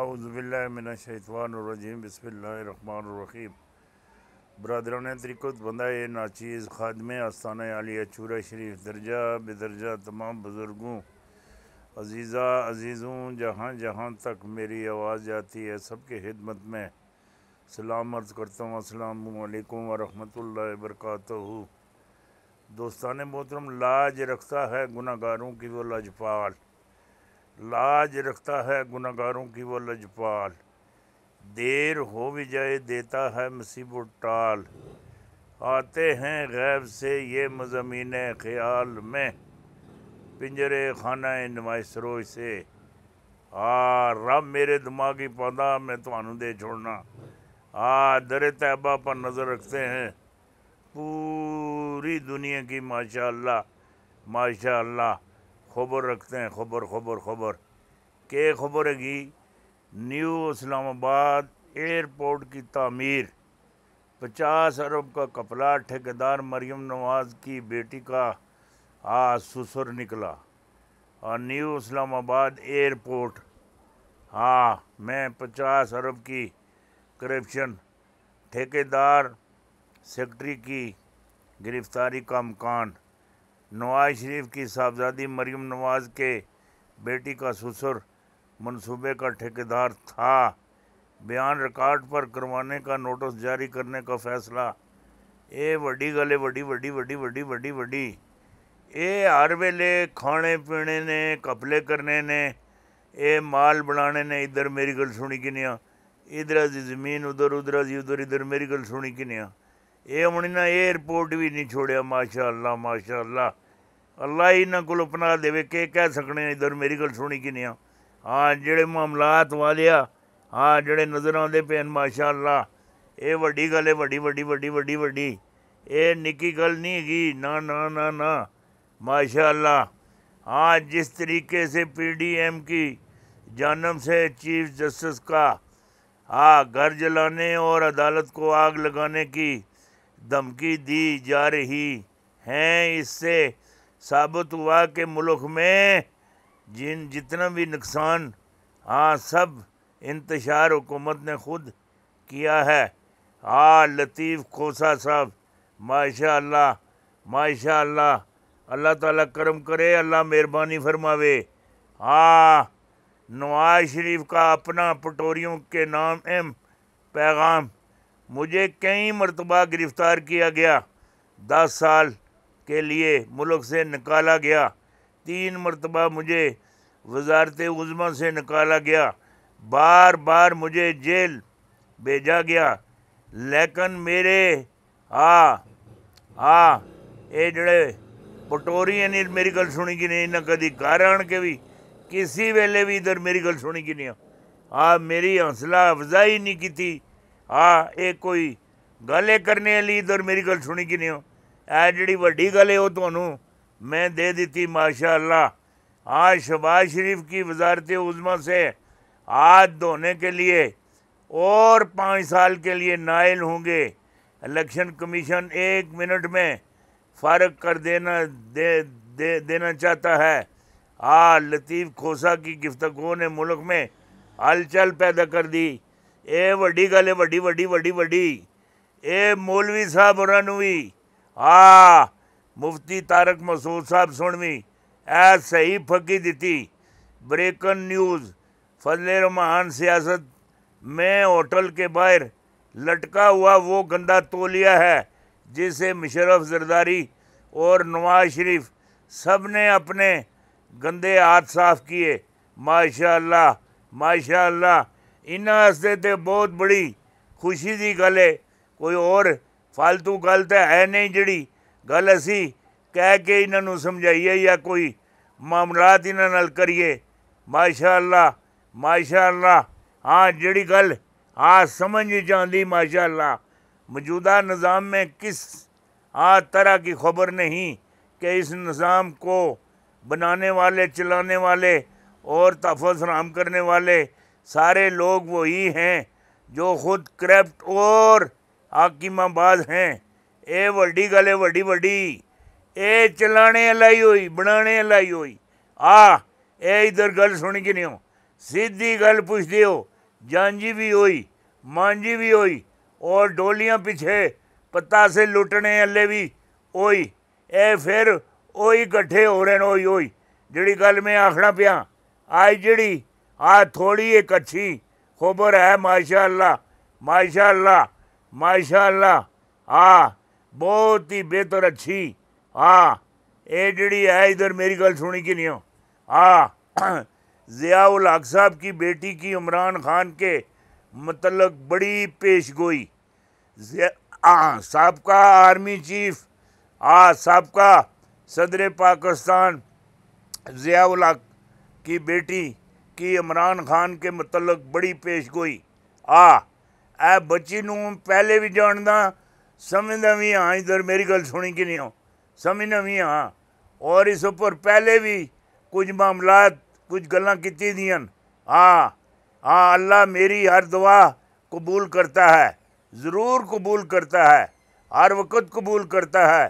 आउज़बिल्लिनशैतवानरजीम बसमीम बरदरान त्रिकुत ये नाचीज़ खादम आस्थान आलिया चूरा शरीफ दर्जा बेदर्जा तमाम बुज़ुर्गों अजीज़ा अजीज़ों जहाँ जहाँ तक मेरी आवाज़ जाती है सबके खिदमत में सलाम अर्ज़ करता हूँ असलकम वरहमल वरक दोस्तान मोहतरम लाज रखता है गुनागारों की वो लाजपाल लाज रखता है गुनागारों की वो लजपाल देर हो भी जाए देता है मुसीबत टाल आते हैं गैब से ये मज़मीन ख्याल में पिंजरे खाना इन रोज से आ रब मेरे दिमागी पौधा मैं थानू दे छोड़ना आ दर तैबा पर नज़र रखते हैं पूरी दुनिया की माशा माशा खबर रखते हैं खबर खबर खबर के खबर है कि न्यू इस्लामाबाद एयरपोर्ट की तमीर पचास अरब का कपला ठेकेदार मरियम नवाज की बेटी का आज सुसर निकला और न्यू इस्लामाबाद एयरपोर्ट हाँ मैं पचास अरब की करप्शन ठेकेदार सेक्रेटरी की गिरफ्तारी का मकान नवाज शरीफ की साहबजादी मरियम नवाज के बेटी का ससुर मनसूबे का ठेकेदार था बयान रिकॉर्ड पर करवाने का नोटिस जारी करने का फैसला ए वड़ी गले वड़ी वड़ी वड़ी वड़ी वड़ी वड़ी ए हर वेले खाने पीने ने कपले करने ने ए माल बनाने ने इधर मेरी गल सुनी कि इधर जी जमीन उधर उधर जी उधर इधर मेरी गल सुनी कि ए हमने ना ये रिपोर्ट भी नहीं छोड़िया माशा अल्लाह माशा ਅੱਲਾ ਇਹਨਾਂ ਕੋਲ ਪਨਾਹ ਦੇਵੇ ਕਿ ਕਹਿ ਸਕਣੇ ਇਧਰ ਮੇਰੀ ਗੱਲ ਸੁਣੀ ਕਿ ਨਹੀਂ ਆ ਹਾਂ ਜਿਹੜੇ ਮਾਮਲਾਤ ਵਾਲਿਆ ਹਾਂ ਜਿਹੜੇ ਨਜ਼ਰ ਆਉਂਦੇ ਪੈਨ ਮਾਸ਼ਾਅੱਲਾ ਇਹ ਵੱਡੀ ਗੱਲ ਹੈ ਵੱਡੀ ਵੱਡੀ ਵੱਡੀ ਵੱਡੀ ਵੱਡੀ ਇਹ ਨਿੱਕੀ ਗੱਲ ਨਹੀਂ ਹੈਗੀ ਨਾ ਨਾ ਨਾ ਨਾ माशाल्लाह आज जिस तरीके से पीडीएम की जानब से चीफ जस्टिस का हाँ घर जलाने और अदालत को आग लगाने की धमकी दी जा रही हैं इससे साबित हुआ कि मुल्क में जिन जितना भी नुकसान हाँ सब इंतशार हुकूमत ने खुद किया है हाँ लतीफ़ खोसा साहब माशा अल्लाह माशा अल्लाह अल्लाह ताला करम करे अल्लाह मेहरबानी फरमावे हाँ नवाज शरीफ का अपना पटोरियों के नाम एम पैगाम मुझे कई मरतबा गिरफ़्तार किया गया दस साल के लिए मुल्क से निकाला गया तीन मरतबा मुझे वजारत उज़मा से निकाला गया बार बार मुझे जेल भेजा गया लेकिन मेरे आ आ ये जड़े पटोरी ने मेरी गल सुनी कि नहीं ना कभी घर आन के भी किसी वेले भी इधर मेरी गल सुनी कि नहीं आ मेरी हौसला अफजाई नहीं की थी आ ये कोई गल करने वाली इधर मेरी गल सुनी कि नहीं ਇਹ ਜਿਹੜੀ ਵੱਡੀ गल है ਉਹ ਤੁਹਾਨੂੰ मैं दे दी माशा माशाल्लाह आज शबाज शरीफ की वजारत उज़मा से हाथ धोने के लिए और पाँच साल के लिए नायल होंगे इलेक्शन कमीशन एक मिनट में फ़र्क कर देना दे, दे देना चाहता है आ लतीफ़ खोसा की गुफ्तगु ने मुल्क में हलचल पैदा कर दी ए वड्डी गल है वड्डी वड्डी वड्डी वड्डी ए मौलवी साहब और भी हाँ मुफ्ती तारक मसूद साहब सुनवी ऐ सही फकी दी ब्रेकन न्यूज़ फजल रमान सियासत में होटल के बाहर लटका हुआ वो गंदा तोलिया है जिसे मुशरफ जरदारी और नवाज शरीफ सब ने अपने गंदे हाथ साफ किए माशा माशा इन्होंने तो बहुत बड़ी खुशी की गल है कोई और फालतू गल तो है नहीं जड़ी गल असी कह के इन्हों ਨੂੰ ਸਮਝਾਈਏ ਜਾਂ ਕੋਈ ਮਾਮਲਾਤ ਇਹਨਾਂ माशा ਕਰੀਏ ਮਾਸ਼ਾਅੱਲਾ ਮਾਸ਼ਾਅੱਲਾ हाँ जड़ी गल आ समझ नहीं जाती माशाल्लाह मौजूदा निज़ाम में किस आ तरह की खबर नहीं कि इस निज़ाम को बनाने वाले चलाने वाले और तहफ़ फराम करने वाले सारे लोग वही हैं जो ख़ुद करप्ट और ਹਾਕੀਮਾਬਾਦ ਹੈ ਇਹ ਵੱਡੀ ਗੱਲ ਹੈ ਵੱਡੀ वही ਇਹ चलाने लाई हुई बनाने लाई हुई आ ਇਹ इधर गल सुन के नहीं हो सीधी गल पुछते हो जांजी भी हुई मांझी भी हुई और डोलिया पिछे पत्ता से लुटने अले भी होई ए फिर ओ कट्ठे हो रहे ओई ओई जड़ी गल मैं आखना पिया आज जड़ी आ थोड़ी एक अच्छी खबर है माशाल्लाह माशाल्लाह माशाल्लाह आ हाँ, बहुत ही बेहतर अच्छी आ ये जड़ी है इधर मेरी गल सुनी कि नहीं हो आ हाँ, ज़ियाउल हक साहब की बेटी की इमरान खान के मतलब बड़ी पेश गोई हाँ, सबका आर्मी चीफ आ सबका सदर पाकिस्तान ज़ियाउल हक की बेटी की इमरान खान के मतलब बड़ी पेश गोई आ ਇਹ ਬੱਚੀ पहले भी ਵੀ समझना भी हाँ इधर मेरी गल सुनी ਸੁਣੀ ਕਿ ਨਹੀਂ ਹੋ ਸਮਝਣਾ ਵੀ और इस उपर पहले भी कुछ मामला कुछ गल् की हाँ हाँ अल्लाह मेरी हर दुआ कबूल करता है ज़रूर कबूल करता है हर वक्त कबूल करता है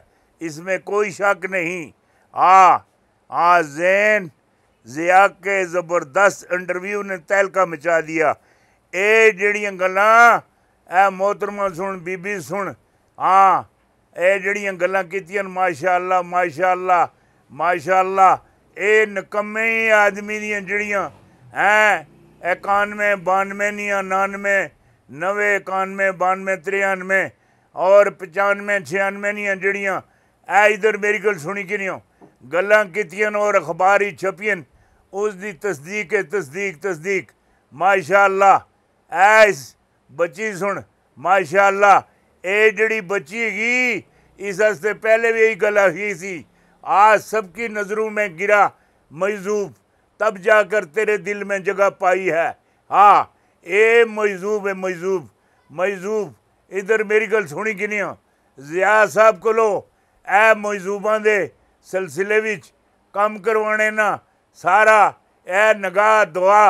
इसमें कोई शक नहीं आ हाँ जैन ज़िया के ज़बरदस्त इंटरव्यू ने तहलका मचा दिया ਇਹ ਜਿਹੜੀਆਂ ਗੱਲਾਂ ਐ ਮੋਹਤਰਮਾ ਸੁਣ ਬੀਬੀ ਸੁਣ ਹਾਂ ਇਹ ਜਿਹੜੀਆਂ ਗੱਲਾਂ ਕੀਤੀਆਂ ਮਾਸ਼ਾਅੱਲਾ ਮਾਸ਼ਾਅੱਲਾ ਮਾਸ਼ਾਅੱਲਾ ਇਹ ਨਕਮੇ ਆਦਮੀ ਦੀਆਂ ਜਿਹੜੀਆਂ ਹੈ 91 92 ਦੀਆਂ 99 ਨਵੇਂ 91 92 93 ਔਰ 95 96 ਦੀਆਂ ਜਿਹੜੀਆਂ ਐ ਇਧਰ ਮੇਰੀ ਗੱਲ ਸੁਣੀ ਕਿ ਨਹੀਂ ਗੱਲਾਂ ਕੀਤੀਆਂ ਔਰ ਅਖਬਾਰੀ ਛਪੀਆਂ ਉਸ ਦੀ ਤਸਦੀਕ ਹੈ ਤਸਦੀਕ ਤਸਦੀਕ ਮਾਸ਼ਾਅੱਲਾ ਐਸ ਬੱਚੀ सुन ਮਾਸ਼ਾਅੱਲਾ ਇਹ जड़ी ਬੱਚੀ ਹੈਗੀ इस हस्ते पहले भी यही गल ही सी आज सबकी नज़रों में गिरा मजूब तब जाकर तेरे दिल में जगह पाई है हाँ ए मजूब है मजूब मजूब इधर मेरी गल सुनी कि नहीं जिया साहब को लो ए मजूबा दे सिलसिले में काम करवाने ना सारा ए नगाह दुआ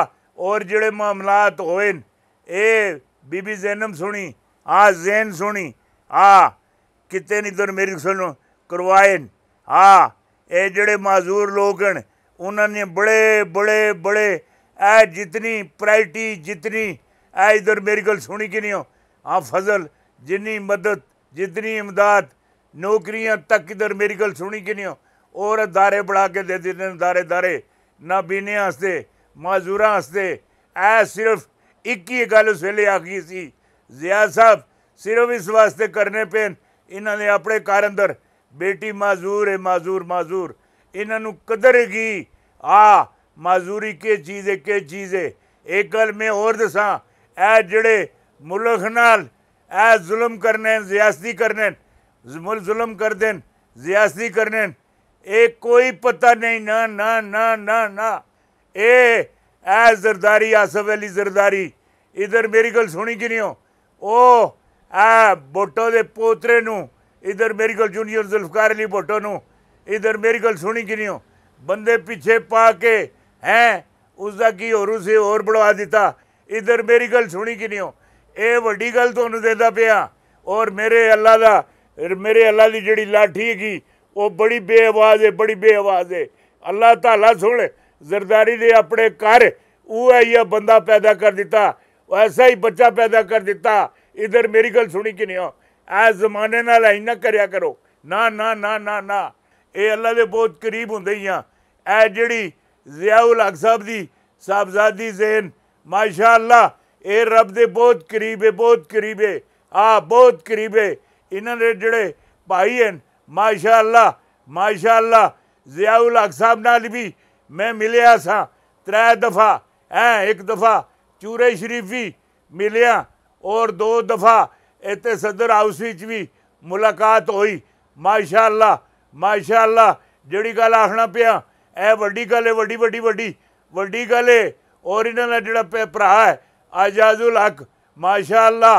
और जड़े मामलात होए ए बीबी जैनम सुनी आ जैन सुनी आ कितने नहीं तो मेरी सुन करवाए आ ये जड़े माजूर लोग हैं उन्होंने बड़े बड़े बड़े ए जितनी प्रायरिटी जितनी ए इधर मेरी गल सुनी कि नहीं हो आ फजल जितनी मदद जितनी इमदाद नौकरियां तक इधर मेरी गल सुनी कि नहीं हो और अदारे बढ़ा के दे देते दारे दारे नाबीने बीने माजूर ए सिर्फ एक ही गल उस वेल आखी सी जिया साहब सिर्फ इस वास्ते करने पे इन्होंने अपने घर अंदर बेटी माजूर है माजूर माजूर इन्हों कदर की आ माजूरी के चीज़ है के चीज़ है एक गल मैं और दसा ए जड़े मुल्क ऐ जुलम करने जियासती करने मुल जुलम देन जियासती करने एक कोई पता नहीं ना ना ना ना ना ए ए जरदारी आसफ अली जरदारी इधर मेरी गल सुनी कि नहीं हो ओ बोटो दे पोतरे इधर मेरी गल जूनियर जुल्फकार अली बोटो इधर मेरी गल सुनी कि नहीं हो बंदे पीछे पा के हैं उसका की होर उसे होर बढ़वा दिता इधर मेरी गल सुनी कि नहीं हो ये वही गल ਤੁਹਾਨੂੰ देता पे और मेरे अल्लाह का मेरे अल्लाह की ਜਿਹੜੀ लाठी है ਉਹ बड़ी ਬੇਆਵਾਜ਼ है बड़ी ਬੇਆਵਾਜ਼ है अल्लाह ਤਾਲਾ ਸੁਣ जरदारी ने अपने घर उइया बंदा पैदा कर दिता ऐसा ही बच्चा पैदा कर दिता इधर मेरी गल सुनी कि नहीं हो ऐ जमाने ना करया करो ना ना ना ना ना ये अल्लाह के बहुत करीब होंगे ही हाँ ए जड़ी जयाउल हक साहब की साहबजादी जेन माशा अल्लाह ये रब के बहुत करीब है बहुत करीब है आ बहुत करीब है इन्होंने जोड़े भाई हैं माशा अल्लाह माशा अल्लाह जयाउल हक साहब नाल भी मैं मिलिया सा त्रै दफ़ा ऐ एक दफ़ा चूरे शरीफी मिलिया और दो दफ़ा इतने सदर हाउस ਵਿੱਚ ਵੀ ਮੁਲਾਕਾਤ ਹੋਈ ਮਾਸ਼ਾਅੱਲਾ ਮਾਸ਼ਾਅੱਲਾ ਜਿਹੜੀ ਗੱਲ ਆਖਣਾ ਪਿਆ ਇਹ ਵੱਡੀ ਗੱਲ ਹੈ ਵੱਡੀ ਵੱਡੀ ਵੱਡੀ ਵੱਡੀ ਗੱਲ ਹੈ ਔਰ ਇਹਨਾਂ ਦਾ ਜਿਹੜਾ ਭਰਾ ਹੈ ਆਜ਼ਾਦੁਲ ਹਕ ਮਾਸ਼ਾਅੱਲਾ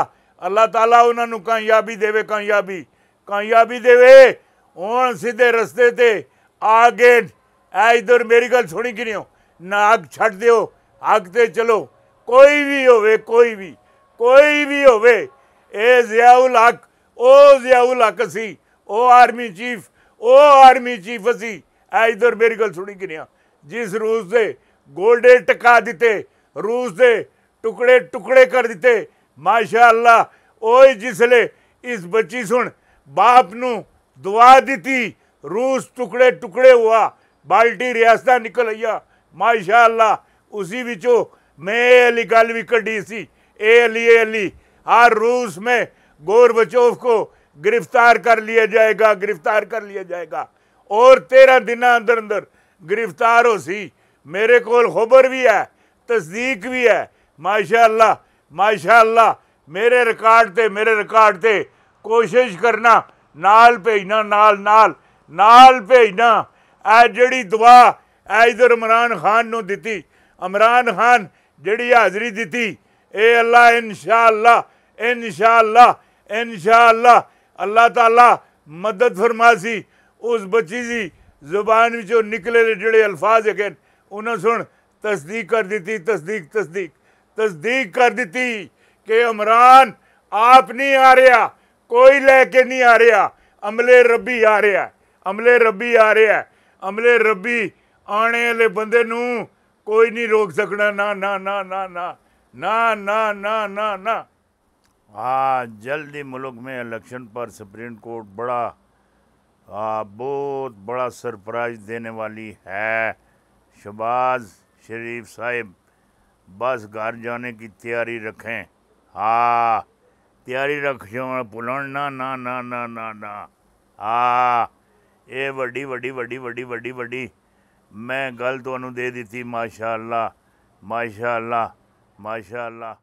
ਅੱਲਾਹ ਤਾਲਾ ਉਹਨਾਂ ਨੂੰ ਕਾਮਯਾਬੀ ਦੇਵੇ ਕਾਮਯਾਬੀ ਕਾਮਯਾਬੀ ਦੇਵੇ ਹੁਣ ਸਿੱਧੇ ਰਸਤੇ ਤੇ ਆ ਗਏ ਐ ਇਧਰ ਮੇਰੀ ਗੱਲ ਸੁਣੀ ਕਿ ਨਹੀਂ ਹੋ ਨਾਗ ਛੱਡ ਦਿਓ ਅੱਗ ਤੇ ਚਲੋ ਕੋਈ ਵੀ ਹੋਵੇ ਕੋਈ ਵੀ ਕੋਈ ਵੀ ਹੋਵੇ ਇਹ ਜ਼ਿਆਉਲ ਹਕ ਉਹ ਜ਼ਿਆਉਲ ਹਕ ਸੀ ਉਹ ਆਰਮੀ ਚੀਫ ਉਹ ਆਰਮੀ ਚੀਫ ਸੀ ਐ ਇਧਰ ਮੇਰੀ ਗੱਲ ਸੁਣੀ ਕਿ ਨਹੀਂ ਜਿਸ ਰੂਸ ਦੇ ਗੋਲਡੇ ਟਕਾ ਦਿੱਤੇ ਰੂਸ ਦੇ ਟੁਕੜੇ ਟੁਕੜੇ ਕਰ ਦਿੱਤੇ ਮਾਸ਼ਾਅੱਲਾ ਓਏ ਜਿਸਲੇ ਇਸ ਬੱਚੀ ਸੁਣ ਬਾਪ ਨੂੰ ਦੁਆ ਦਿੱਤੀ ਰੂਸ ਟੁਕੜੇ ਟੁਕੜੇ ਹੁਆ बाल्टी रियासत निकल आइया माशाला उसी बिचो मैं अली गल भी कड़ी सी ए अली ए अली हर रूस में बचोफ को गिरफ्तार कर लिया जाएगा गिरफ्तार कर लिया जाएगा और तेरह दिन अंदर अंदर गिरफ्तार हो सी मेरे को खबर भी है तस्दीक भी है माशाला माशाला मेरे रिकॉर्ड से मेरे रिकॉर्ड से कोशिश करना नाल भेजना नाल नाल नाल भेजना आ जड़ी दुआ इधर इमरान खान को दी इमरान खान जड़ी हाजरी दी ए अल्लाह इन शाह इन शाह इन शाह अल्लाह तला मदद फरमासी उस बच्ची की जुबान चो निकले जो अल्फाज है उन्हें सुन तस्दीक कर दी तस्दीक तस्दीक तस्दीक कर दी कि इमरान आप नहीं आ रहा कोई लैके नहीं आ रहा अमले रबी आ रहा अमले रबी आ रहा है अमले रबी आने वाले ਬੰਦੇ ਨੂੰ ਕੋਈ ਨਹੀਂ ਰੋਕ ਸਕਣਾ ना ना ना ना ਨਾ ना ना ना ना ना हाँ जल्द ही मुल्क में इलेक्शन पर सुप्रीम कोर्ट बड़ा आ, बहुत बड़ा सरप्राइज देने वाली है शबाज शरीफ साहिब बस घर जाने की तैयारी रखें हाँ तैयारी रख पुलण ना ना ना ना ना ना हाँ ਇਹ ਵੱਡੀ ਵੱਡੀ ਵੱਡੀ ਵੱਡੀ ਵੱਡੀ ਵੱਡੀ ਮੈਂ ਗੱਲ ਤੁਹਾਨੂੰ ਦੇ ਦਿੱਤੀ ਮਾਸ਼ਾਅੱਲਾ ਮਾਸ਼ਾਅੱਲਾ ਮਾਸ਼ਾਅੱਲਾ